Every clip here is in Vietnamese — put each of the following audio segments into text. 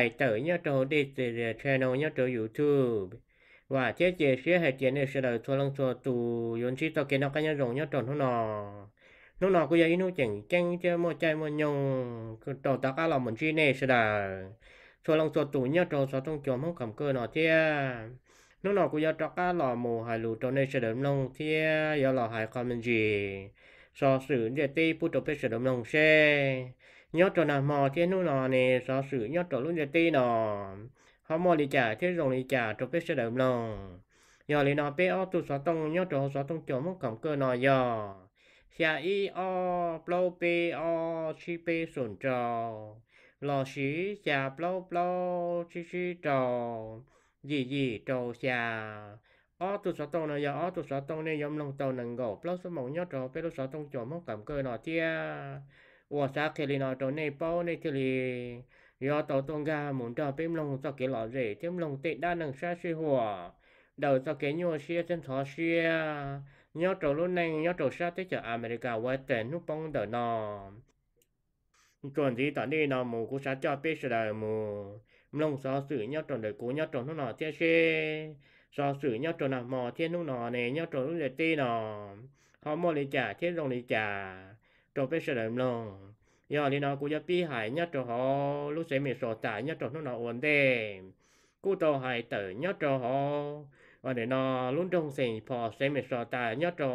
bài tử nhớ trò đi từ channel nhớ trò YouTube và thế chế sẽ hệ chế này sẽ là thua lăng thua tù yến chỉ tao kia nó cái nhớ rồng nhớ tròn nó nọ nó cũng vậy nó chẳng chẳng chế mua chơi mua nhung trò tao cá lòng mình chỉ này sẽ là thua lông thua tù nhớ trò sao trong chồng không cầm cơ nó thế nó nó cũng vậy trò cá lòng mù hài lù trò này sẽ đậm lông thế giờ lò hài còn mình gì so sử để tây phụ trò bây giờ đậm lông xe nhớ trò nào mò trên nó nọ nè rõ sự nhớ trò lúc giờ tê nọ họ mò đi trả thế rồi đi trả trò cái sẽ đậm nọ giờ lấy nó bé ô tu xóa tông nhớ trò xóa tông chỗ mất cổng cơ nọ giờ xia y o plo p o chi p sổn trò lò xí xia plo plo chi chi trò gì gì trò xia ó tu sáu tông này giờ ó tu sáu tông này giống lòng tàu nâng gỗ plus số mỏng nhót trò pelo sáu tông chỗ móc cảm cơ nọ tia 我啥克里那种内包内克里，要到东家门这边弄做给老人，这弄对大能啥时候？đầu cho cái nhau xe trên thọ xe nhau trộn luôn này nhau trộn sát tới chợ America qua tên nút bóng đỡ nò chuẩn gì tại đây nò mù của sát cho biết là mù lông so xử nhau trộn đời cũ nhau trộn nút nò thiên xe so xử nhau trộn nào mò thiên nút nò này nhau trộn lúc để tê nò họ mò lý trả thiên rồng lý trả cho biết sẽ làm lo giờ đi nào cũng giờ bị hại nhất cho họ lúc sẽ mình sổ tải nhất cho nó nào ổn đề cứ tàu hại tử nhất cho họ và để nó luôn trong sinh phò sẽ mình sổ tải nhất cho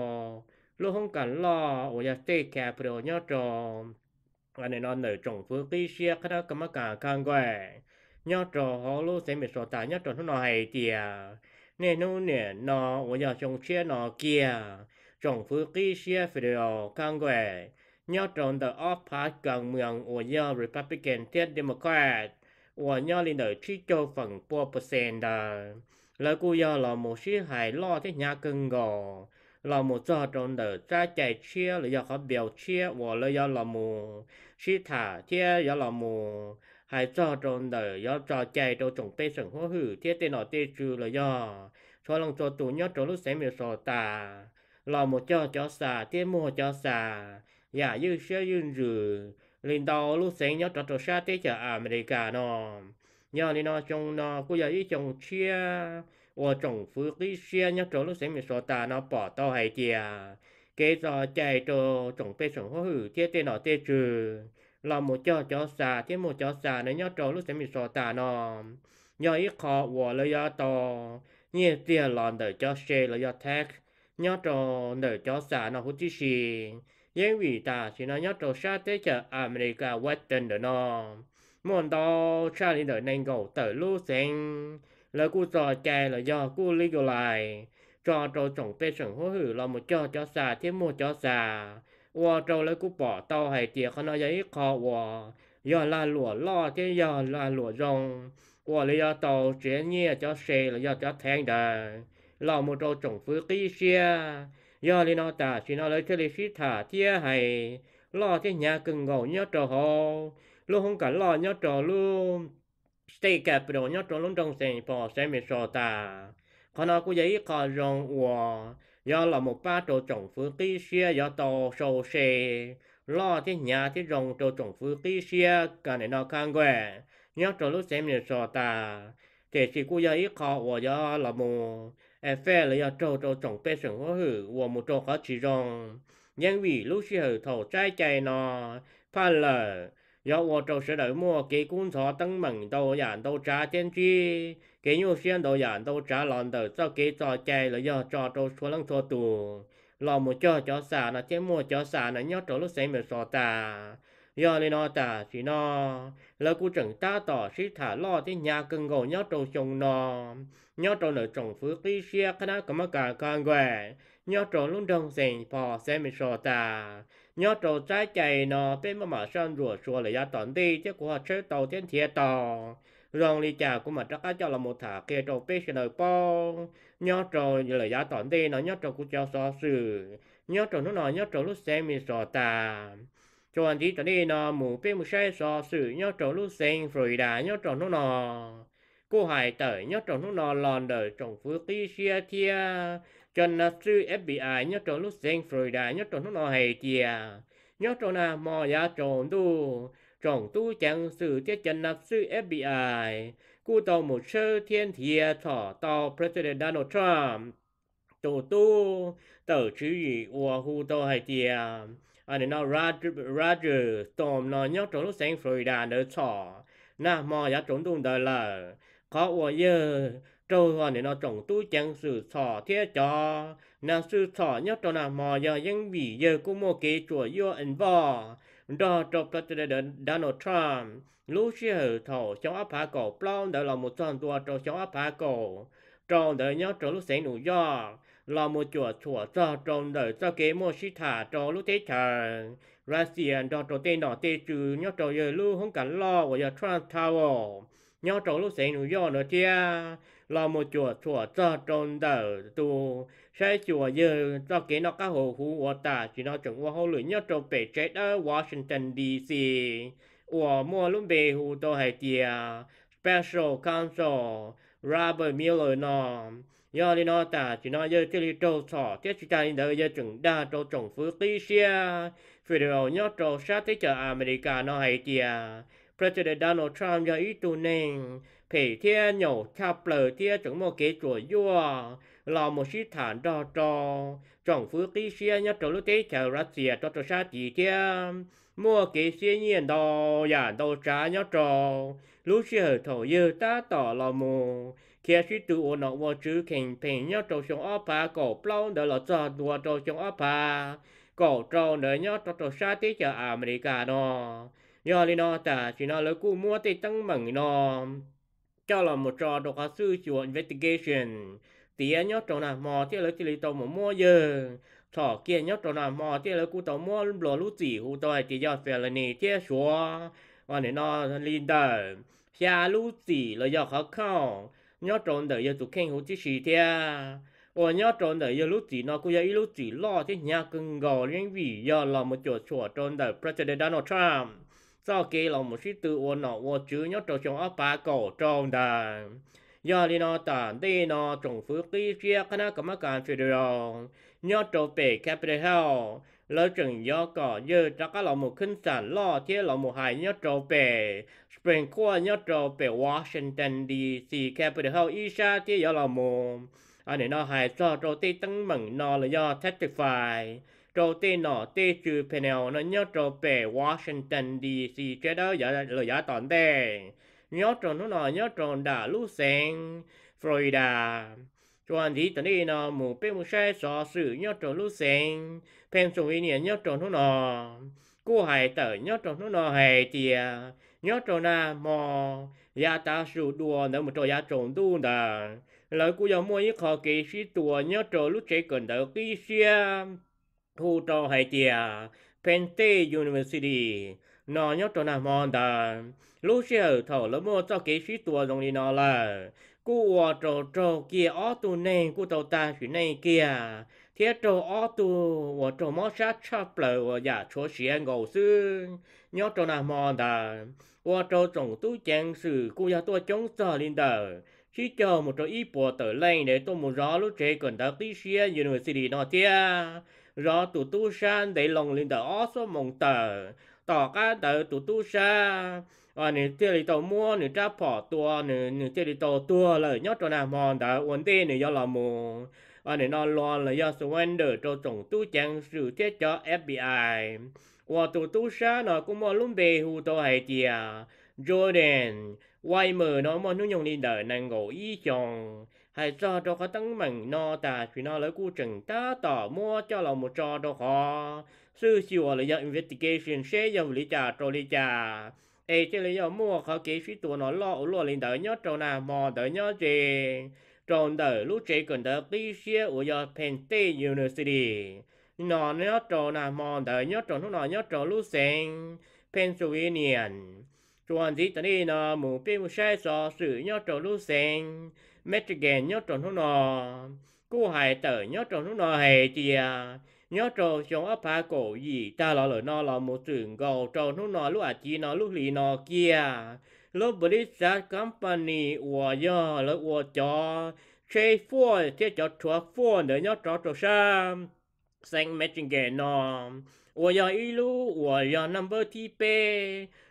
lúc không cần lo ở giờ tê kẹp rồi nhất cho và để nó nở trồng phước cái xe cái đó cái cả càng quẻ nhất cho họ lúc sẽ mình sổ tải nhất cho nó nào hay tiền nên nó nè nó ở giờ trồng xe nó kia trồng phước cái xe phải được càng quẻ nhau trộn the all party gần mường của nhau Republican thiết Democrat của nhau lên đời trí cho phần bộ percent lời của nhau là một sĩ hài lo thế nhà cưng gò là một giờ trộn the ra chạy chia là do họ biểu chia và là do là một sĩ thả chia do là một hài cho trộn the do cho chạy cho trồng tây sừng hoa hử thiết tên nó tê trừ là do cho lòng cho tù nhau trộn lúc sáng miệng sò ta, là một cho cho xà thiết mua cho xà 呀，有些有日领导路线要找找啥的叫 America 呢？要你那种呢，估计一种车，我政府给些要找路线没说大那报道还的，给着在着准备生活后天天那的住，那么叫叫啥，天么叫啥，那要找路线没说大呢？要一考我了要到，你这懒得叫谁了要 take，要找哪叫啥那好就是。vì ta chỉ nói xa xa Western gầu 因为大是那要做啥的着阿美加沃顿的呢，莫到查理的能够得路线，了故作在了要故里过来，cho trâu trồng bê sừng hố hử là một cho cho xà thêm một cho xà, và trò lấy cụ bỏ tàu hay tiệt khăn nói giấy khó và giờ là lụa lo thế giờ là lụa rong, và lấy giờ tàu chuyển nhẹ cho xe là giờ cho thang đời, là một trâu trồng phứ kia do lý nó ta chỉ nó lấy thế lý sĩ thả thia hay lo thế nhà cưng ngầu nhớ trò hồ luôn không cả lo nhớ trò luôn stay cả đồ nhớ trò luôn trong sen bò sẽ mệt sò ta còn nó cũng giấy còn rong ủa do là một ba trò trồng phu kỹ xia do to sâu xe lo thế nhà thế rồng trò trồng phu kỹ xia cả này nó khang quẻ nhớ trò lúc sen mệt sò ta thế chỉ cũng giấy khó ủa do là mù ai phải là cho cho trồng bê sừng hoa hử và một trâu khó chỉ rong nhân vì lúc xưa hử thầu trái chạy nó pha lờ do vô trâu sẽ đợi mua cái cuốn thọ tăng mừng đầu dàn đầu trả tiên chi cái nhu xuyên đầu dàn đầu trả lòn đầu cho cái trò chạy là do trò trâu xuống lăng thua tù lò một cho cho xả là chém mua cho xả là nhớ trâu lúc xem mình sò ta giờ này nó ta chỉ nó lỡ cú chẳng ta tỏ sĩ thả lo thế nhà cần gỗ nhớ trâu chồng nó nhớ trâu nợ trồng phước đi xe khá đã có mà cả con quẻ nhớ trâu luôn đông dành phò xe mình xò ta nhớ trâu trái chạy nó bên mà mà sang rùa xua lại ra tỏn đi chứ của họ chơi tàu thiên thiệt to rong đi chà của mà chắc á cho là một thả kia trâu pê xe nợ po nhớ trâu lại ra tỏn đi nó nhớ trâu của cho so sự nhớ trâu nó nói nhớ trâu lúc xe mình xò ta cho anh chị tới nên nó mù bê mù xe so sự nhau trồng lúc sinh rồi đã nhau trồng nó nọ cô hải tới nhau trồng nó nọ lòn đời trồng phứ tí xia thia cho nên sư FBI nhau trồng lúc sinh rồi đã nhau trồng nó nọ hề thia nhau trồng nào mò giá trồng tu trồng tu chẳng sự tiết chân nạp sư FBI cú tàu một sơ thiên thia thỏ tàu President Donald Trump tổ tu tờ chữ gì ua hu tàu hải tiềm anh à, nó Roger Roger Tom nó nhớ trong lúc sang Florida nữa cho na mò giá trốn tung đời là có ủa giờ trâu hoa này nó trồng túi chẳng sự sò thế cho na sự sò nhớ cho na mò giờ vẫn bị giờ cũng mua kế chùa vô anh bò đó cho President Donald Trump lúc xưa thầu chống áp phá cổ plon đó là một trong tua trong chống áp phá cổ trong đời nhớ trong lúc sang New York lo một chùa chùa cho trồng đời cho kế mua sĩ thả cho lúc thế thả ra xiên cho trò tên nọ tê trừ nhớ trò giờ lưu không cảnh lo của giờ trang thao nhớ trò lúc sáng nụ do nữa tia lo một chùa chùa cho trồng đời tu sai chùa giờ cho kế nó cá hồ hú của ta chỉ nó chuẩn qua hậu lưỡi nhớ trò bể chết ở Washington DC ủa mua lúc bề hù tôi hay tia special counsel Robert Miller nọ do li nó ta chỉ nói giờ cái li trâu sò tiết chỉ ta đợi giờ chừng đa trâu trồng phứ tí xia phải điều nhớ trâu sát tới chợ America nó hay kìa President Donald Trump giờ ít tu nên phê thiên nhổ chạp lờ thiên chừng một kế chùa vua là một sĩ thản đo trò trồng phứ tí xia nhớ trâu lúc tế chợ Russia cho trâu sát gì thiên mua kế xia nhiên đo giả đô trá nhớ trâu lúc xia thổ giờ ta tỏ là mù khi chỉ tu ổn nó vô chữ kinh tình nhớ trâu xuống áp bà cổ plau đỡ lọ cho đùa trâu xuống áp bà cổ trâu nở nhớ trâu trâu xa tí cho America nó nhớ lý nó ta chỉ nó lấy cú mua tí tăng mừng nó cho là một trò độc hạ sư chùa investigation tía nhớ trâu nào mò tí lấy tí lý tàu một mua giờ thọ kia nhớ trâu nào mò tí lấy cú tàu mua lúa lúa chỉ hụ tòi tí do phè lần này tí xóa và nó linda xa lúa chỉ là do khó khăn nhớ trộn đời giờ tụi khen hữu chỉ sĩ thia ủa nhớ trộn đời giờ lúc chỉ nó cũng giờ ít lúc chỉ lo chứ nhà cưng gò riêng vì giờ là một chỗ chỗ trộn đời President Donald Trump sau kia là một sĩ tư ủa nọ ủa chứ nhớ trộn trong áp ba cổ trộn đời giờ đi nó tản đi nó trồng phước kia kia cái nó cầm mắc cản federal nhớ trộn về Capitol Hill lỡ chừng do cỏ dơ cho các lò một kinh sản lo thế lò một hải nhớ trò bể spring qua nhớ trò bể Washington DC capital hậu Isha thế do lò một anh ấy nó hải cho trò tê tăng mừng nó là do testify trò tê nó tê trừ panel nó nhớ trò bể Washington DC cái đó giờ là giờ toàn tê nhớ trò nó nó nhớ trò đã lũ sen Florida cho anh đi tận đây nó mù bê mù sai xó sự nhớ trộn lũ sen phèn trộn ý niệm nhớ trộn nó nọ cô hải tở nhớ trộn nó nọ hải tìa nhớ trộn na mò giá ta sự đùa nữa một trộn giá trộn đu nè lời cô giờ mua những khó kỳ sĩ tùa nhớ trộn lũ trẻ cần đỡ ký xe thu trộn hải tìa Pente University nó nhớ trộn na mòn đờ lũ xe ở thổ lỡ mua cho kỳ sĩ tùa dòng đi nó là cú ở trâu trâu kia ó tu này cú tàu ta chuyện này kia thế trâu ó tu ở trâu mó sát chắp lờ và nhà chúa xe gầu xương nhớ trâu nào mò đà ở trâu trồng tu chàng sử cú nhà tôi chống sợ lên đờ chỉ chờ một trâu ít bộ tờ lên để tôi một rõ lúc trẻ cần đã tí xe đi nó thế rõ tu tu san để lòng lên đờ ó số mong tờ tỏ cá tờ tu tu san à ờ, nửa tiêu đi tàu mua nửa cha bỏ tua nửa nửa tiêu đi tàu tua lời nhót cho nào mòn đã uốn tê nửa do là mù à ờ, nửa non lo là do surrender cho tổng tu trang sự thiết cho FBI và tổ tu sa nó cũng mua luôn về hù tàu hay tiề Jordan quay mờ nó mò nước nhung đi đời nàng ngộ y chồng hay cho cho khó tăng mạnh no ta vì nó lấy cu chừng ta tỏ mua cho là một cho đó khó sư siêu là do investigation sẽ do lý trả cho lý trả ê chứ lý do mua khó kỹ suy tụ nó lo ủ lùa lên đỡ nhớ trâu nào mò đỡ nhớ gì trồn đỡ lúc chế cần đỡ bí xia ủ giờ Penn State University nó nhớ trâu nào mò đỡ nhớ trâu nào nhớ trâu lúc sen Pennsylvania chuẩn gì tới đây nó mù bê mù sai so sự nhớ trâu lúc sen Michigan nhớ trâu nào cô hải tử nhớ trâu nào hay chị à nhớ trò chúng ấp phá cổ gì ta lọ lỡ nó lọ một trưởng gầu trò nó nó lúc à chi nó lúc lì nó kia lúc bờ sát company ủa nhớ lỡ ủa cho chơi phua thế cho chúa phua để nhớ trò trò sa sang mẹ trình kể nó ủa do ý lu ủa do number tp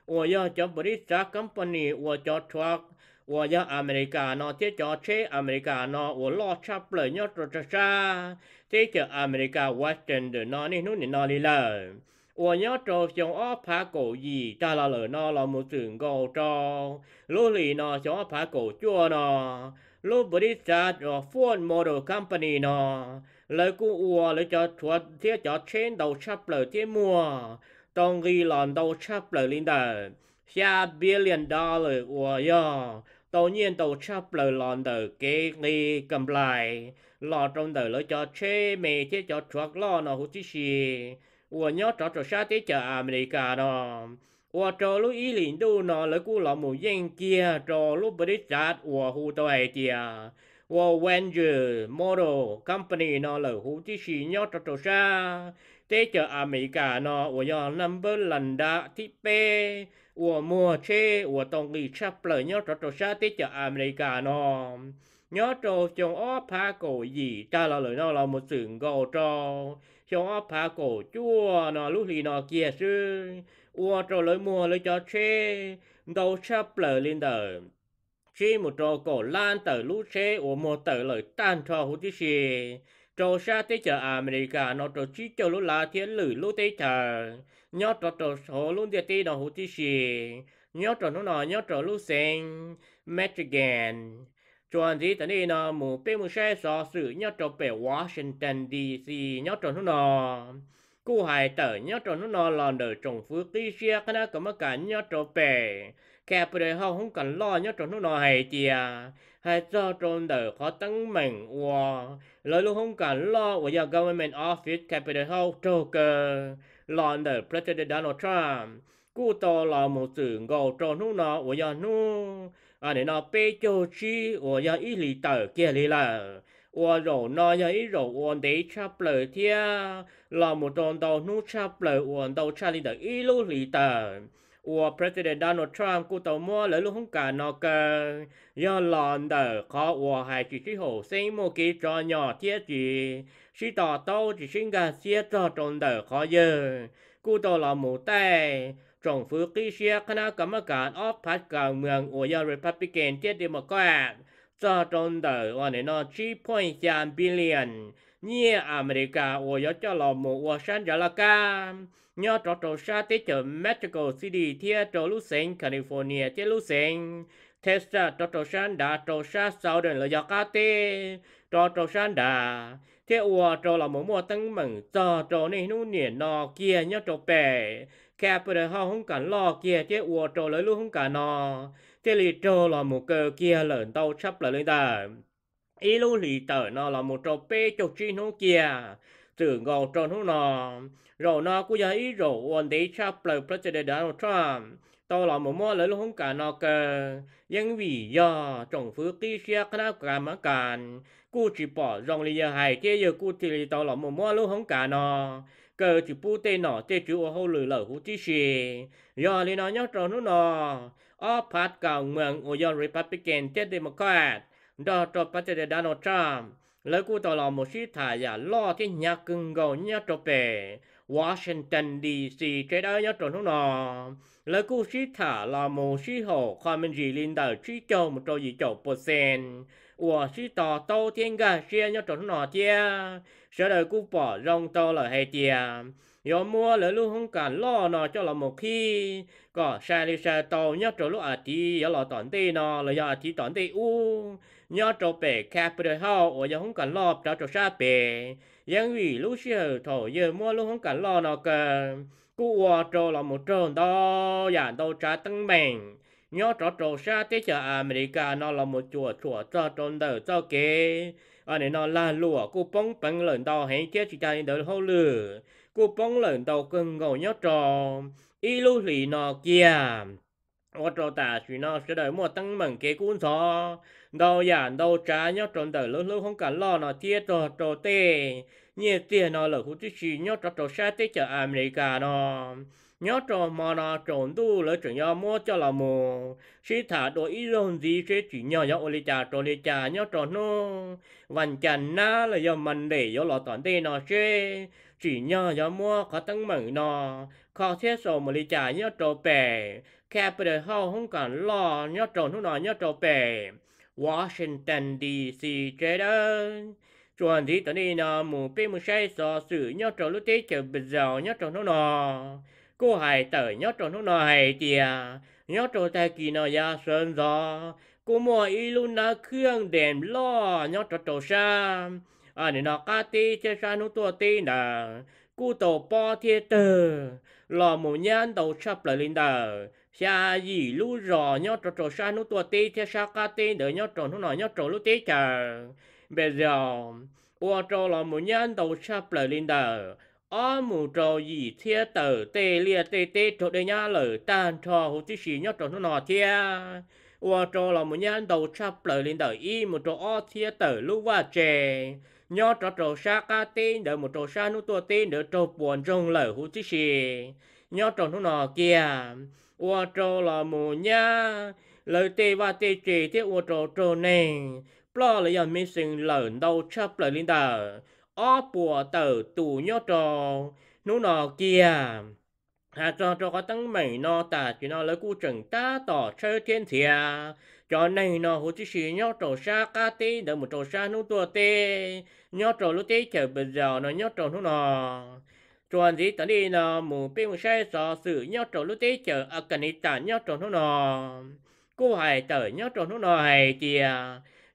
ủa do cho bờ sát company ủa cho chuộc 我要 Americano 这叫车 Americano 我老差不了要做这啥，这叫 America Western 的那里弄的哪里了？我要做想要爬狗 gì ta là lỡ nó là một trường cầu cho lô lì nó 想要爬狗 chua nó lô bờ đi xa rồi Ford Motor Company nó lấy cú ua lấy cho thuật thiết cho trên đầu sắp lỡ thiết mua tông ghi lòn đầu sắp lỡ linh đời 下 billion dollar 我要 tôi nhiên tổ chắp lời lòn tờ kế nghi cầm lại lò trong tờ lỡ cho chế mê chế cho chuộc lo nó hút chí xì ủa nhó trọ cho xa thế chợ America nó ủa cho lúc ý lĩnh đu nó lỡ cú lọ mù yên kia cho lúc bởi đích chát ủa hù tờ hề tìa ủa Wenger Model Company nó lỡ hút chí xì nhó trọ cho xa thế chợ America nó ủa nhó number lần đã thiết bê 我 mua chế 我动力车不了，鸟找找啥的叫 America 呢？鸟找像我怕狗 gì，ta là lời nó là một sự gò trò, 像我怕狗 chua nó lúc thì nó kia chứ, 我找 lời mua lời cho chế, đâu 车不了 lên đời. Chế một trò cổ lan tờ lúc chế, 我 mua tờ lời tan trò hút chứ chế, trò xa tới chợ America nó trò chỉ cho lúc lá thiên lử lúc tới chờ nhớ trò trò số luôn địa tì đó hủ tí xì nhớ trò nó nọ nhớ trò lưu sen Michigan chuẩn gì tận đi nó mù bê mù xe xó sự nhớ trò bể Washington DC nhớ trò nó nọ cú hải tờ nhớ trò nó nọ lòn đời trồng phước tí xia cái đó cũng mất cả nhớ trò bể kẹp bề hao không cần lo nhớ trò nó nọ hay chìa hay cho tròn đời khó tăng mạnh wow lời luôn không cần lo của giờ government office capital house hao trâu cơ lon the President Donald Trump cú to là một sự ngầu tròn nu nó của giờ nu anh à, để nó bê cho chi của giờ ít lì tờ kia lì là ua rổ nó giờ ít rổ uốn đấy chắp lời thia là một tròn đầu nu chắp lời uốn đầu cha lì tờ ít lú lì tờ của President Donald Trump của tàu mua lỡ luôn cả nó cơ do lòn đờ khó của hai chỉ sĩ hồ sinh một kỳ trò nhỏ thiết chỉ sĩ tỏ tàu chỉ sinh gà xia trò tròn đờ khó giờ cụ tàu là mù tay trong phương kỳ xia khả năng cảm ơn cả ốp phát cả mường của do Republican thiết đi mà có ạ trò tròn đờ và nó 3.1 billion nhé America và yo cho lò mù và san giả là ca nhớ trò trò sa tế chở Mexico City theo trò lu sen California theo lu sen Tesla trò trò san đã trò sa Southern là do ca tê trò trò san đã thế ua trò là mù mùa tăng mừng trò trò này nu niệm nọ kia nhớ trò bè kẹp bởi họ không cần lo kia theo ua trò lấy luôn không cả nọ theo lì trò là mù cờ kia lợn tàu sắp là lên đời ý lưu lì tờ nó là một trò bê cho chi nó kia từ ngầu tròn nó nó rồi nó cũng giờ ý rồi ổn đấy cha bờ president Donald Trump tao là một món lấy luôn cả nó cơ nhưng vì do trong phứ kỹ xe cái nào cả mà cả cô chỉ bỏ dòng lì giờ hay kia giờ cô thì tao là một món lấy không cả nó cơ chỉ bu tê nó tê chú ô hậu lử lở hú chi xì do lý nó nhắc tròn nó nó ở phát cả mường ở do Republican tết Democrat đó cho bắt đầu Donald Trump lấy cú tàu lò một sĩ thả giả lo thì nhà cưng gầu nhà trò bể Washington DC trái đó nhà trò nó nọ lấy cú sĩ thả lò một sĩ hồ khoa mình gì lên đời trí châu một trò gì châu bờ sen ủa sĩ tò tàu thiên gà xe nhà trò nó nọ tia sợ đời cú bỏ rong tàu là hay tia yo mua lỡ lu không cần lo nó cho là một khi có xe đi xe tàu nhớ chỗ lúc ở thì yo lo tận tì nó là yo thì tận tì u nhớ chỗ bể capital hao ở yo không cần lo cho chỗ sa bể yang vì lúc xưa thổ giờ mua lu không cần lo nó cả, cú ở chỗ là một chỗ đó dạng đâu trả tăng mình nhớ chỗ chỗ sa tới chợ America nó là một chùa chùa cho trôn đời cho kế ở ờ, đây nó là lúa cô bóng bằng lần đầu hãy chết chị chạy đỡ hô lử cô bóng lần đầu cần ngồi nhớ trò y lưu lì nó kia ở trò tả chỉ nó sẽ đợi mua tăng mừng kế cuốn gió đâu già đâu trá nhớ tròn đời lớn lớn không cả lo nó chia trò trò tê nhẹ tiền nó lỡ hút chứ nhớ trò trò xa tê chợ America nó nhớ trò mà là trộn tu lỡ chuyện nhau mua cho là mù sĩ thả đồ ý dồn gì sẽ chỉ nhờ nhau ô lì trà trộn lì trà nhớ trò nó vằn chàn na là do mình để do lọ toàn tê nó sẽ chỉ nhờ nhau mua có tăng mừng nó khó thế sổ mà lì trà nhớ trò bè kẹp đời hao không cần lo nhớ trộn nó nói nhớ trò bè Washington DC chế đó chuẩn gì tới đi nó mù bê mù say sò sử nhớ trò lúc tết chờ bây giờ nhớ trò nó nó cô hài tờ nhó tròn nó nọ hải kìa nhó tròn ta kỳ nọ ya sơn gió cô mò y luôn nó khương đèn lo nhó tròn trầu sa à nè nó ca tê chơi sa nó tua tê nà cô tổ po thiê tờ lò mù nhan đầu chập lại lên đờ xa gì lu rò nhó tròn trầu sa nó tua tê chơi sa ca tê đỡ nhó tròn nó nọ nhó tròn lúc tê chờ bây giờ ô trò lò mù nhan đầu chập lại lên đờ ở ờ, mù trò gì thiê tử tê lia tê tê trò đây nhá lở tan trò hồ chí xì nhá trò nó nọ thiê và trò là một nhá đầu chắp lở linh đời y một trò o thiê tử lưu và chè nhá trò trò xa ca tên đỡ một trò xa nút tua tên đỡ trò buồn trong lở hồ chí xì nhá trò nó nọ kia và trò là một nhá lời tê và tê chè thiê và trò trò nè lo là giờ mình xinh lở đầu chắp lở linh đời ó bùa tử tù nhó trò nú nọ kia hà cho cho có tăng mày nó tà chỉ nó lấy cu trừng ta tỏ chơi thiên thìa cho này nó hồ chí sĩ nhó trò xa ca tê đỡ một trò xa nú tua tê nhó trò lúc tê chờ bây giờ nó nhó trò nú nọ chuẩn gì tận đi nó mù bên một xe sò sự nhó trò lúc tê chờ ở cần đi tản nhó trò nú nọ cô hải tở nhó trò nú nọ hải kìa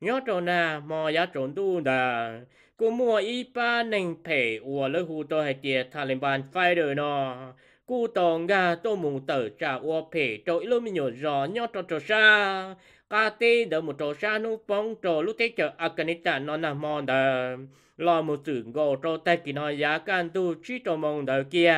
nhớ trộn na mò giá trộn tu đà cô mua y ba nành thể ủa lơ hù tôi hai tiệt thà lên bàn phai đời nọ cô tòng gà tô mù tờ trả ủa phê trội lô mi nhổ gió nhớ trộn trộn xa ca tê đỡ một trộn xa nô bóng trộn lúc thế chợ Afghanistan nó nà mòn đờ lo một sự ngộ trộn tay kỳ nói giá can tu trí trộn mong đờ kia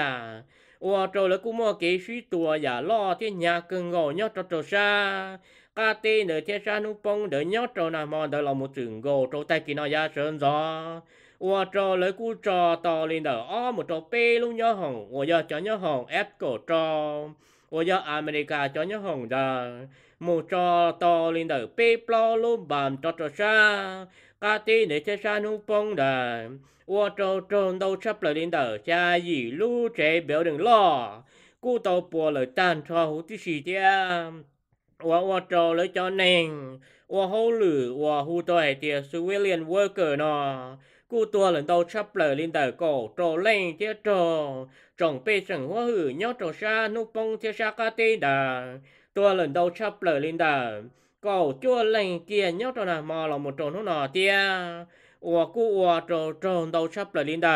ủa trộn lơ cô mua kế suy tùa giả lo thế nhà cưng ngộ nhớ trộn trộn xa cá tê nở thiên ra nung phong đỡ nhóc trâu nà mòn đỡ lòng một trường gồ trâu tay kỳ nó ra sơn gió ua trò lấy cu trò to lên đỡ o một trò pê luôn nhớ hồng ua giờ cho nhớ hồng ép cổ trò ua giờ America cho nhớ hồng giờ một trò to lên đỡ pê plo luôn bàn trò trò xa cá tê nở thiên ra nung phong đỡ ua trò tròn đâu sắp lời lên đỡ cha gì lu trẻ biểu đừng lo cu tàu bùa lời tan cho hữu tí xì tiêm 我我找了找您，我后路我后代的 civilian worker 呢，故多人都 chấp 了领导狗找人接着，总被生活หือ nhau 找啥努帮接啥个地的，多人都 chấp 了领导狗捉人接 nhau 找那嘛了么找弄那的，我故我找找都 chấp 了领导，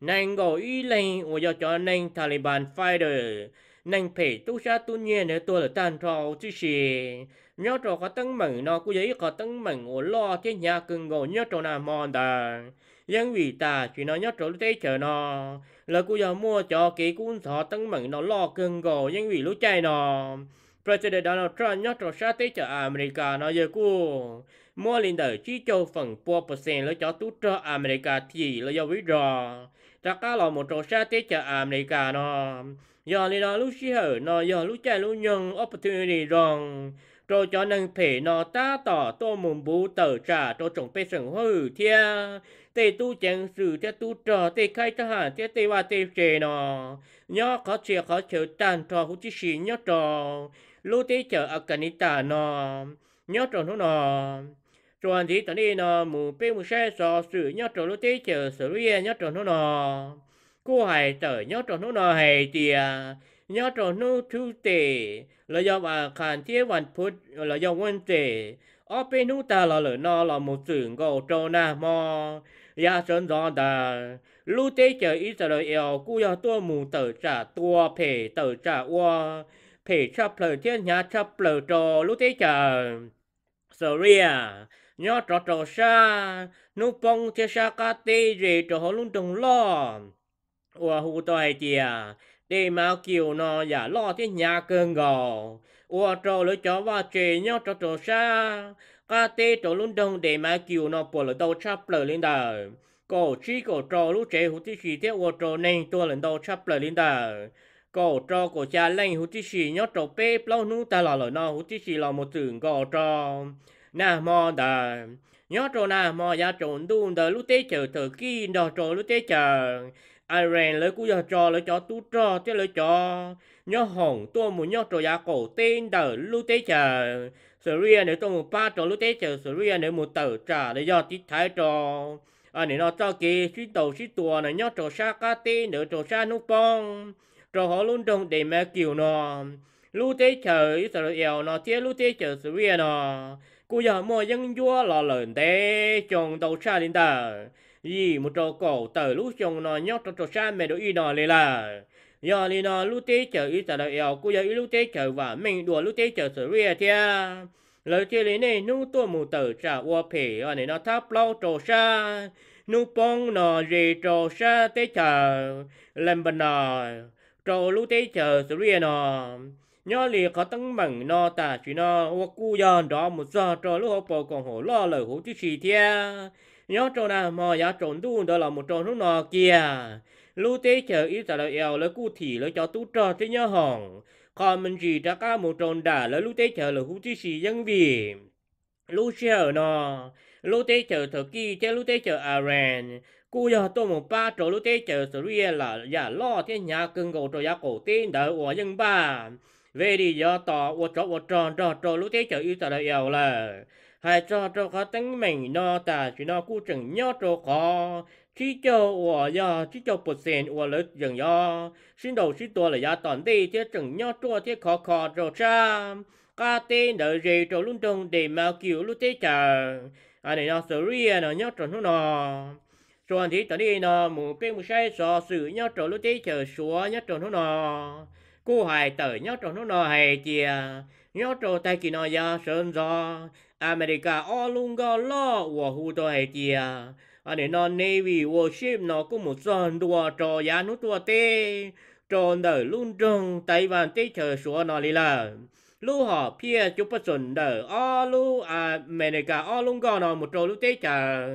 能够依人我要找人 Taliban fighter。nàng phải tu sa tu nhẹ nữa tôi là tan trò chứ gì nhớ trò có tăng mừng nó cứ giấy có tăng mừng ổ lo thế nhà cưng ngồi nhớ trò nào mòn đà dân vì ta chỉ nói nhớ trò thế chờ nó là cứ giờ mua cho cái cuốn thọ tăng mừng nó lo cưng ngồi dân vì lúc chạy nó President Donald Trump nhớ rõ sát tế cho America nó giờ cũ Mua lên đời chỉ cho phần phần trăm lấy cho tú cho America thì là do ví rõ. Chắc là một trò sát tế cho America nó giờ lý đó lúc xí hở nó giờ lúc chạy lúc nhung opportunity rong rồi cho năng thể nó ta tỏ tô mùng bú tờ trả cho chồng bê sừng hư thia tê tu chẳng sự tê tu trò tê khai cho hẳn tê tê và tê chê nó nhó khó chìa khó chở tàn trò hú chí xí nhó trò lô tê chờ ở cả ní tà nó nhó trò nó nó rồi thì tỏ đi nó mù bê mù xe xò sự nhó trò lô tê chở sở luyê nhó trò nó nó cô hài tờ nhớ trò nó nọ hài thì à, nhớ trò nó thu tệ là do bà khán chế văn phút là do quân tệ ở bên nút ta là lửa nó là một trường gò trâu na mò ya sơn gió đà lúc tế chờ Israel cú ya tua mù tờ trả tua phê tờ trả ua phê chắp lờ thiên nhà chắp lờ trò lúc tế chờ Syria nhớ trò trò xa nụ bông chia xa cá tê rể trò hồ lung đồng lo 我胡代家，để à? mà kiều nó giả lo thế nhà cơn trâu lưỡi chó va chế nhau cho trâu xa, cả tê trâu luôn đông để mà kiều nó bỏ lỡ đầu chắp lỡ lên đời. Cổ chi cổ trâu lũ chế hú tí xì thế ô trò nên tua lần đầu chắp lỡ lên đời. Cổ trâu cổ cha lệnh hú tí xì nhau trâu bê plau nu ta lọ lỡ nó hú tí xì lọ một tưởng cổ trâu, na mò đời, nhớ trâu na mò giả trộn đun đời lũ tế chờ thờ kia đò trâu lũ tế chờ ai rèn lấy cú giờ cho lấy chó tu cho chứ lấy chó nhớ hỏng tôi muốn nhớ trò giá cổ tên đờ lưu tế chờ sửa ria nếu tôi muốn ba trò lưu tế chờ sửa ria nếu muốn tờ trả để do tít thái trò à nếu nó cho kì suy tàu suy tua này nhớ trò xa cá tên nữa trò xa nút bong trò họ luôn đồng để mẹ kiểu nó lưu tế chờ Israel nó thiết lưu tế chờ sửa ria nó cú giờ mua dân vua lò lớn thế chồng tàu xa đến đời gì một trò cổ tờ lũ chồng nó nhóc trò trò xa mẹ đồ y nó lê là do lì nó lũ tế chờ y tờ đời eo cô giờ y lũ tế chờ và mình đùa lũ tế chờ sở ria thia lời chia lý này nụ tua mù tờ trả ua phỉ ở này nó tháp lâu trò xa nụ bông nó gì trò xa tế chờ làm bần nó trò lũ tế chờ sở ria nó nhớ lì có tấn bằng nó ta chỉ nó ua cu giòn đó một giờ trò lũ hộ bầu còn hổ lo lời hổ chứ gì thia nhớ trốn nào mà giá trốn đu đó là một trốn lúc nào kìa lưu tế chờ ít giờ là eo lấy cụ thị lấy cho tu trò thế nhớ hỏng còn mình chỉ ra cả một trốn đã lấy lưu tế chờ là hữu chí sĩ dân vì lưu chờ nó lưu tế chờ thờ kỳ chứ lưu tế chờ aran cú giờ tôi một ba chỗ lưu tế chờ syria là giả lo thế nhà cưng gỗ cho giá cổ tên đỡ của dân ba về đi do tỏ của chỗ của tròn trò chỗ lưu tế chờ ít giờ là eo là 还照照看灯明呢，但是呢，古正要照看，只叫我呀，只叫不行，我了人呀，心头是多了呀，当地这正要做这考考照啥，家地那人照轮动地毛球路地走，啊，你那 sorry 呢，要照弄呢。ส่วนที่ตอนนี้นะหมูเป้งมูใช้สอสื่อยอดจนลูกที่เจอสัวยอดจนทุนอกู้หายเต๋อยอดจนทุนอหายเจียยอดจนแต่กินอยาเสินจอ America o lung go lo wo hu to he kia ane non navy warship nó cũng một son đùa trò giá nút tua tê tròn đờ luôn trông tay vàng tê chờ số nó lì là lu họ pia chụp bất chuẩn đờ o lu à mẹ này cả một trò lu tê chờ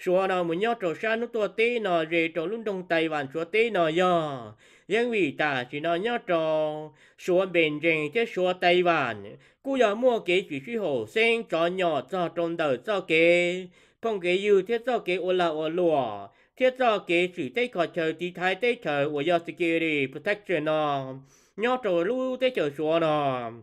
số nó một nhau trò sa nút tua tê nó rề trò luôn trông tay vàng số tê nó do 因为大只那要装，说民政就说台湾，故要莫给几句后生找鸟找中头找给，碰给有就找给我老我落，就找给只对口头地台对头，我要 security protection 呢，鸟走路对就说呢。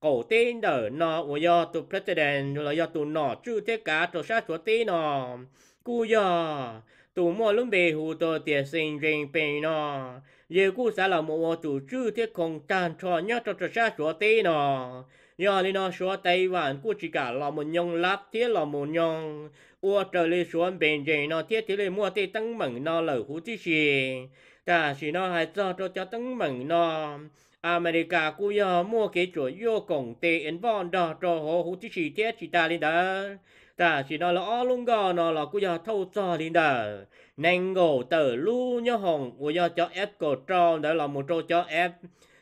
cổ tên đỡ nó của do tụ president rồi do tụ nọ chú thế cả tổ sát của tên nó cú do tụ mua lúc bề hù tổ tiền sinh riêng bề nó giờ cú xã là một tụ chú thế không tan cho nhớ cho tổ sát của tên nó do lên nó số tây vạn cú chỉ cả là một nhông lát thế là một nhông ua trở lên xuống bề rình nó thế thế lên mua tê tăng mừng nó lở hú tí xì ta chỉ nó hãy cho cho tăng mừng nó America cú yo mua cái chỗ yo cổng tê ấn von đó cho họ hú chỉ chỉ thiết chỉ ta lên đó ta chỉ nó là luôn gò nó là cú yo thâu cho lên đó nên gồ tờ lu nhớ hồng của yo cho ép cổ tròn đó là một chỗ cho ép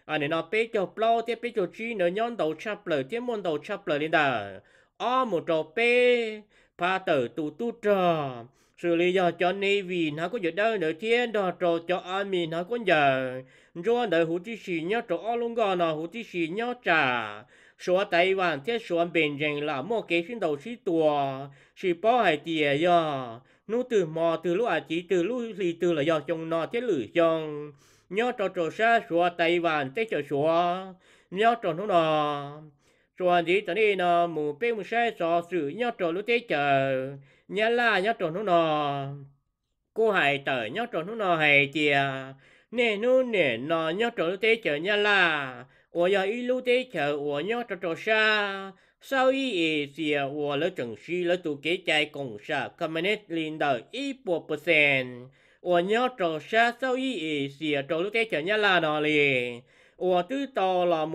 à nên nó bé cho plo tiếp bé cho chi nữa nhon đầu chắp lời tiếp môn đầu chắp lời lên đó o một chỗ bé pa tờ tu tu tròn sự lý do cho nên vì nó có giờ đâu nữa thiên đó trò cho anh mình nó có giờ do đợi hữu chi xì nhớ trò luôn gò nó hữu tí xì nhớ trả số Taiwan vàng thiết số bền rèn là một kế sinh đầu sĩ tua sĩ bỏ hải tìa giờ nô từ mò từ lúc à chỉ từ lúc lì từ là do chồng nó thiết lử chồng nhớ trò trò xa số Taiwan vàng thiết trò số nhớ trò nó nào chuẩn gì cho nên nó mù bê mù xe cho sự nhau trộn lúc thế chờ nhá la nhau trộn lúc nó nọ cô hải tờ nhau trộn lúc nó nọ hay chìa nè nu nè nó nhau trộn lúc thế chờ nhá la ủa giờ ý lúc thế chờ ủa nhau trộn trộn xa sau ý ý xìa ủa lỡ chẳng xí lỡ tụ kế chạy cùng xa comment lên đời ý bộ percent ủa nhau trộn xa sau ý ý xìa trộn lúc thế chờ nhá la nọ liền là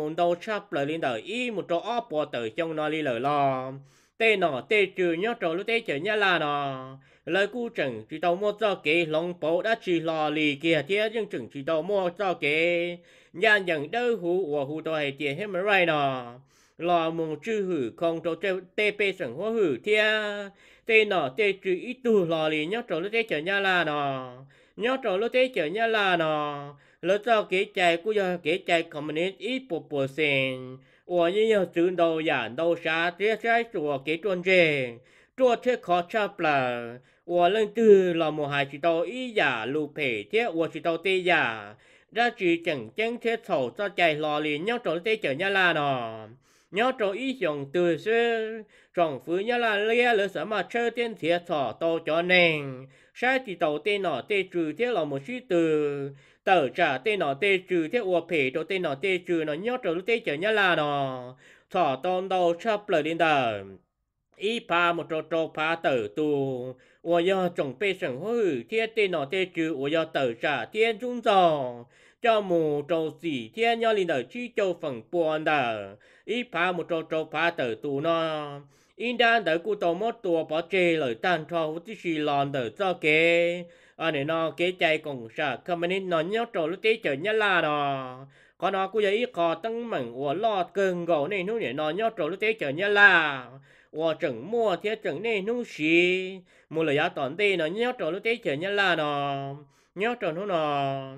lời linh y một chỗ ở bộ tử trong nó đi lời lo. Tê nọ tê trừ nhớ trò lúc tê chờ nhớ là nọ Lời cu chẳng chỉ tàu mua cho kế lòng bộ đã chỉ lò lì kìa thế nhưng chẳng chỉ tàu mua cho kế. Nhà nhận đỡ hú và hú tàu hệ tiền hết mới rồi nó. Lò mùng chư hử không trò tê bê sẵn hóa hử thế. Tê nó tê trừ ít tù lò lì nhớ trò lúc tê chờ nhớ là nọ Nhớ trò lúc tê chờ nhớ là nọ lỡ cho kế chạy của giờ kế chạy communist ít bộ bộ sen ủa như giờ chữ đầu giản đầu xa tiếc trái của kế tuần trên chua thế khó cha bờ của lên từ là một hai chỉ tàu ý giả lù phê thế của chỉ tàu tê giả ra chỉ chẳng chẳng thế thầu cho chạy lò liền nhau trốn tê chở nhà là nọ nhớ cho ý dùng từ xưa trong phứ nhớ là lia lỡ sở mà chơi tên thiệt thọ to cho nên sai thì tàu tên nọ tê trừ thế là một suy từ tờ trả tên nó tê trừ thế ua phê cho tên nó tê trừ nó nhớ trở tê chở nhá là nó thỏ tôn đầu chấp lời đến đời ý pa một trò trò pa tử tù ủa do trồng bê sừng hư thế tên nó tê trừ ủa do tử trả thiên trung giò cho mù trò gì thiên nhau linh đời chi châu phần buồn đời ý pa một trò trò pa tử tù nó in đan đời cụ tổ mốt tua bỏ chê lời tàn trò với chi lòn đời cho kế anh ờ, nè nó kế chạy cùng sợ cầm mình nó nhớ trộn lúc tí chở nhớ là đó có nó cũng vậy có tăng mảnh của lo cường gỗ này nó nè nó nhớ trộn lúc tí chở nhớ là của chừng mua thế chừng này nó xì mua lời giá tổn tì nó nhớ trộn lúc tí chở nhớ là nó nhớ trộn nó nó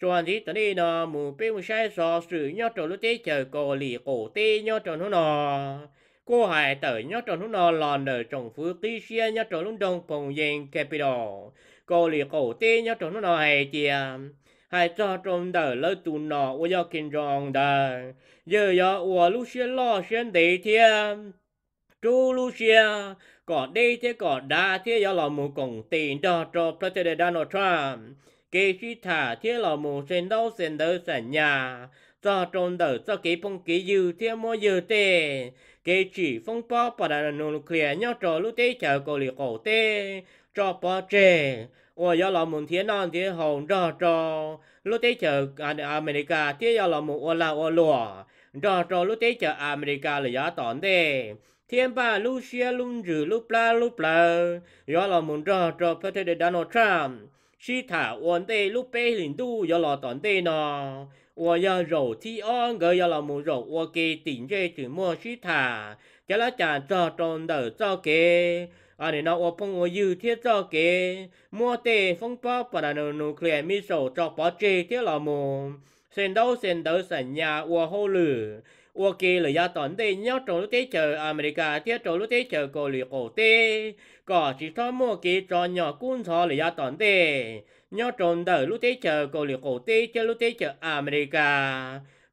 chuẩn gì tới đây nó mù bê mù sai so sự nhớ trộn lúc tí chở cổ lì cổ tê nhớ trộn nó nó cô hải tử nhớ trộn nó lòn đời trồng phước tí xe nhớ trộn lúc đông cùng dành capital cô li cổ tê nhớ trong nó hay chìa hay cho trong đời lỡ tu nọ ô do kinh rong đời giờ yo ô lu xuyên lo xuyên đế thiê chú lu xuyên có đê thế có đa thế do là một cổng tiền cho cho President Donald Trump kê suy thả thế là một sen đấu sen đỡ sẵn nhà cho trong đời cho cái phong ký dư thế mua giờ tê kê chỉ phong bao và đàn kia nhớ cho lúc tê chờ cô li cổ tê จอปอเจว่ายอลอมุนเทียนอนเทียนหงจอจอลุ้เจออเมริกาเทียยอลอมุนอลาอัวลัวจอจอลุ้เจออเมริกาเลยยอตอนเดเทียนป้าลูเชียลุงจือลุปลาลุปลายอลอมุนจอจอประเทศดนอทรัมชีถาวันเดลุเปหลินดูยอลตอนเดนอว่าย่าโจที่อ้อนก็อย่หลอมุ่งโจว่าเกติงเจถึงมัวชิตาเจะละจานจอดจนเดอเจอเกอันนี้เราพงอยู่ที่เจ้าเก๋มัวเตฟงป้าปะนูนูเคลียร์มิโซจอกปอเจที่เราโมเซนเดอเซนเดอสัญญาอัวโฮลืออัวเกหรือยาตอนเตยอดจงลูกเตเจออเมริกาเทียจงลูกเตเจอเกาหลีโกเตก่อจิตอมัวเกจอนยอกุ้นชอหรือยาตอนเตยอดจงเดอลูกเตเจอเกาหลีโกเตเจอลูกเตเจออเมริกา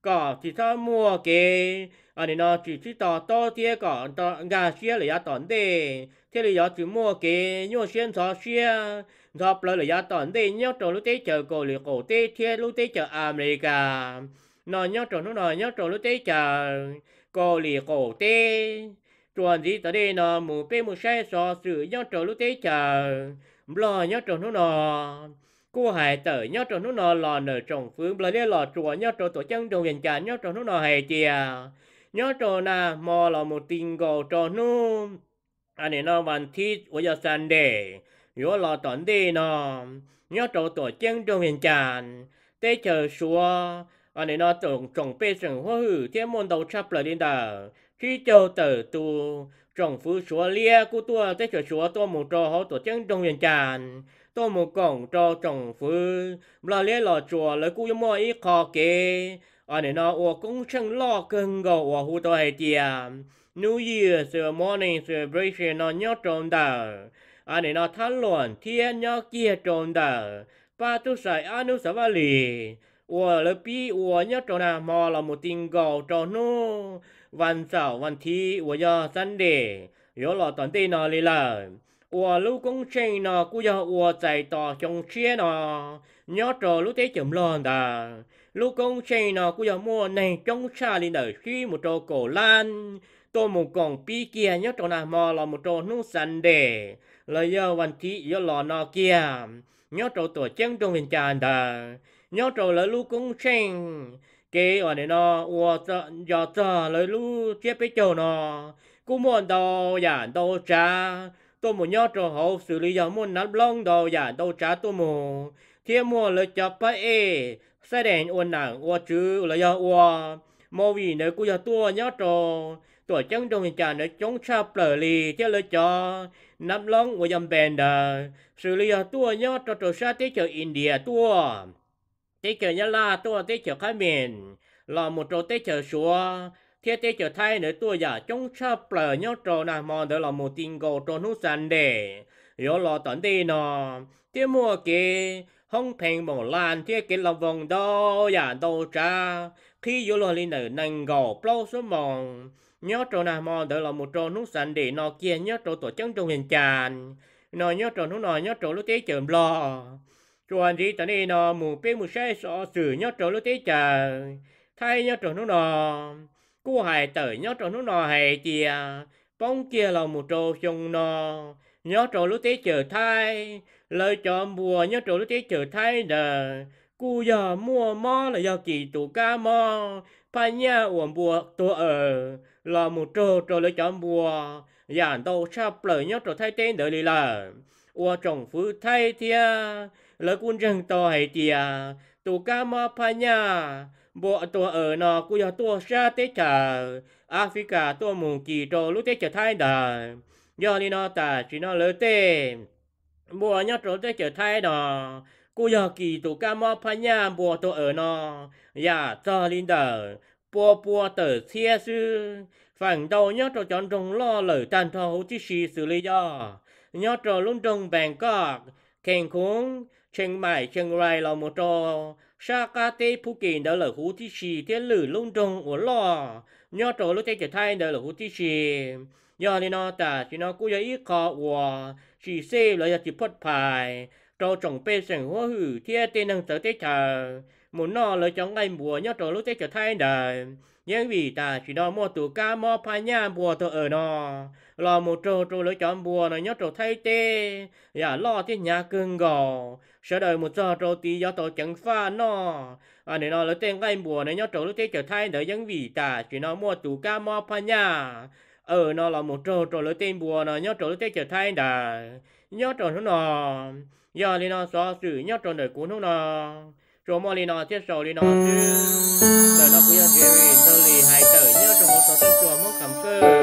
có chỉ cho mua cái à nên nó chỉ chỉ tỏ to thế có tỏ gà xe là giá tỏn đề thế là giá chỉ mua cái nhau xuyên cho xe cho bờ là giá tỏn đề nhau trộn lúc tết chờ cổ là cổ tết thế lúc tết chờ America nó nhau trộn lúc nào nhau trộn lúc tết chờ cổ là cổ tết chuẩn gì tới đây nó mù bê mù xe cho sự nhau trộn lúc tết chờ lo nhau trộn lúc nào cô hải tử nhớ trò nút nò lò nở trồng phương bởi lẽ lò chùa nhớ trò tổ chân trồng hiện cả nhớ trò nút nò hải chìa nhớ trò nà mò lò một tình gò trò nú anh à, ấy nó bàn thi của giờ sàn để yếu lò tổn đi nò nhớ trò tổ chân trồng hiện cả tê chờ xua anh à, ấy nó trồng trồng bê trồng hoa hử thiên môn đầu chắp lời đi đờ khi châu tử tu trồng phú xua lia cô tua tê chờ xua tua một trò hậu tổ chân trồng hiện cả tôi một cổng cho chồng phu là lẽ lò chùa lấy cú mò ý khó kê ở đây nó ủa cũng chẳng lo cưng gò ủa hú tôi hay tiề New Year morning celebration nó nhớ trộn đờ ở đây nó thán luận thiên nhớ kia trộn đờ ba tu sài anu sa va lì ủa lấy bi ủa nhớ trộn à mò là một tình nó lì nô วันเสาร์วันที่วันยอสันเดย์ยอหล่อตอนตีนอนเลยล่ะ ủa ủa công cũng giờ trong nhớ trò lúc thế chậm lon đà. Lúc công chơi nó cũng giờ mua này trong xa lên đời khi một trò cổ lan. Tôi một con pi kia nhớ trò nào mò là một trò nung sàn đề. Là giờ lò nó kia. Nhớ trò tổ chân trong hình tràn đà. Nhớ trò là lúc công chơi. Kế ở đây nó, ủa giờ giờ là lúc chết bế chỗ nó. Cũng muốn đâu, giả đâu cha tôi muốn nhớ trò hậu xử lý giờ muốn nát lông đầu giả đầu trả tôi mù thiên mua lời cho bác ê xe đèn uốn nặng uốn chứ lời giờ uốn mô vì nơi của giờ tôi nhớ trò tôi chân đồng hiện trạng nơi chống cha bờ lì theo lời cho nát lông của dòng bèn đờ xử lý giờ tôi nhớ trò trò xa tới chợ India tôi tế chợ Nha La tôi tế chợ Khai Miền là một trò tế chợ xua thế tế trở thay nữa tôi giả trong cha bờ nhau trò nà mò đó là một tình cầu trò nút sàn để yếu lo tận đi nọ thế mua kì không thành một lan thế kì lòng vòng đó giả đâu cha khi yếu lo lên nữ nành gò bao số mòn nhớ trò nà mò đó là một trò nút sàn để nọ kia nhớ trò tổ chân trong hiện tràn nọ nhớ trò nút nọ nhớ trò lúc thế chậm lo chuẩn gì tận đi nọ mù bê mù sai sọ sử nhớ trò lúc thế chờ thay nhớ trò nút nọ cô hài tử nhớ trò nó nò hài chìa à, bóng kia là một trò chung nò nhớ trò lúc tế trở thai lời cho mùa nhớ trò lúc tế trở thai đờ cú giờ mua mò là do kỳ tụ ca mò pa nhà uổng bùa tụ ở là một trò trò lời cho mùa giản dạ đầu sắp lời nhớ trò thay tên đời lì là ua chồng phứ thay thia lời quân rừng to hài tia à, tụ ca mò pa nhà bộ tua ở nó cũng giờ tua xa tế chờ Africa tua mù kỳ trò lúc tế chờ thay đà do đi nó ta chỉ nó lỡ tê bộ nhớ trò tế chờ thay đó cô giờ kỳ tụ ca mò phá nhà bộ tua ở nó ya dạ, cho linh đờ bộ bộ tờ xe sư phản đầu nhớ trò chọn rồng lo lời tàn thọ hữu chí sĩ xử lý do nhớ trò luôn rồng bàng cọc khen khốn trên mải trên rai là một trò ชาคาเตผู้เก่งเดาลือหูที่ชีเทียนหลือลงตรงอัวล่อยอดโตลุเตจตไทยเดาลือหูที่ชียอดีนนอตาจีนอกูยอีคอวัวชีเซ่เลยจะจิพดพายโตจงเป็นเสียงหัวหือเทียนเตนังเสือเตา muốn nó lựa chọn ngày mùa nhớ trò lúc tết trở thay đời nhưng vì ta chỉ đó mua tủ ca mua pha nhà bùa tôi ở nó lo một trò trò lựa chọn bùa nó nhớ trò thay tê và dạ, lo thế nhà cưng gò sẽ đợi một giờ trò tí do tổ chẳng pha nó à để nó lựa tên ngày mùa nó nhớ trò lúc tết trở thay đời nhưng vì ta chỉ nó mua tủ ca mua pha nhà ở ờ, nó là một trò trò lựa tên bùa nó nhớ trò lúc tết trở thay đời nhớ trò nó giờ thì nó so xử nhớ trò đời cuốn nó chỗ mò lì nọ tiết sầu lì nọ nó cũng là chuyện gì tôi tử nhớ trong một số thân chùa mất cảm cơ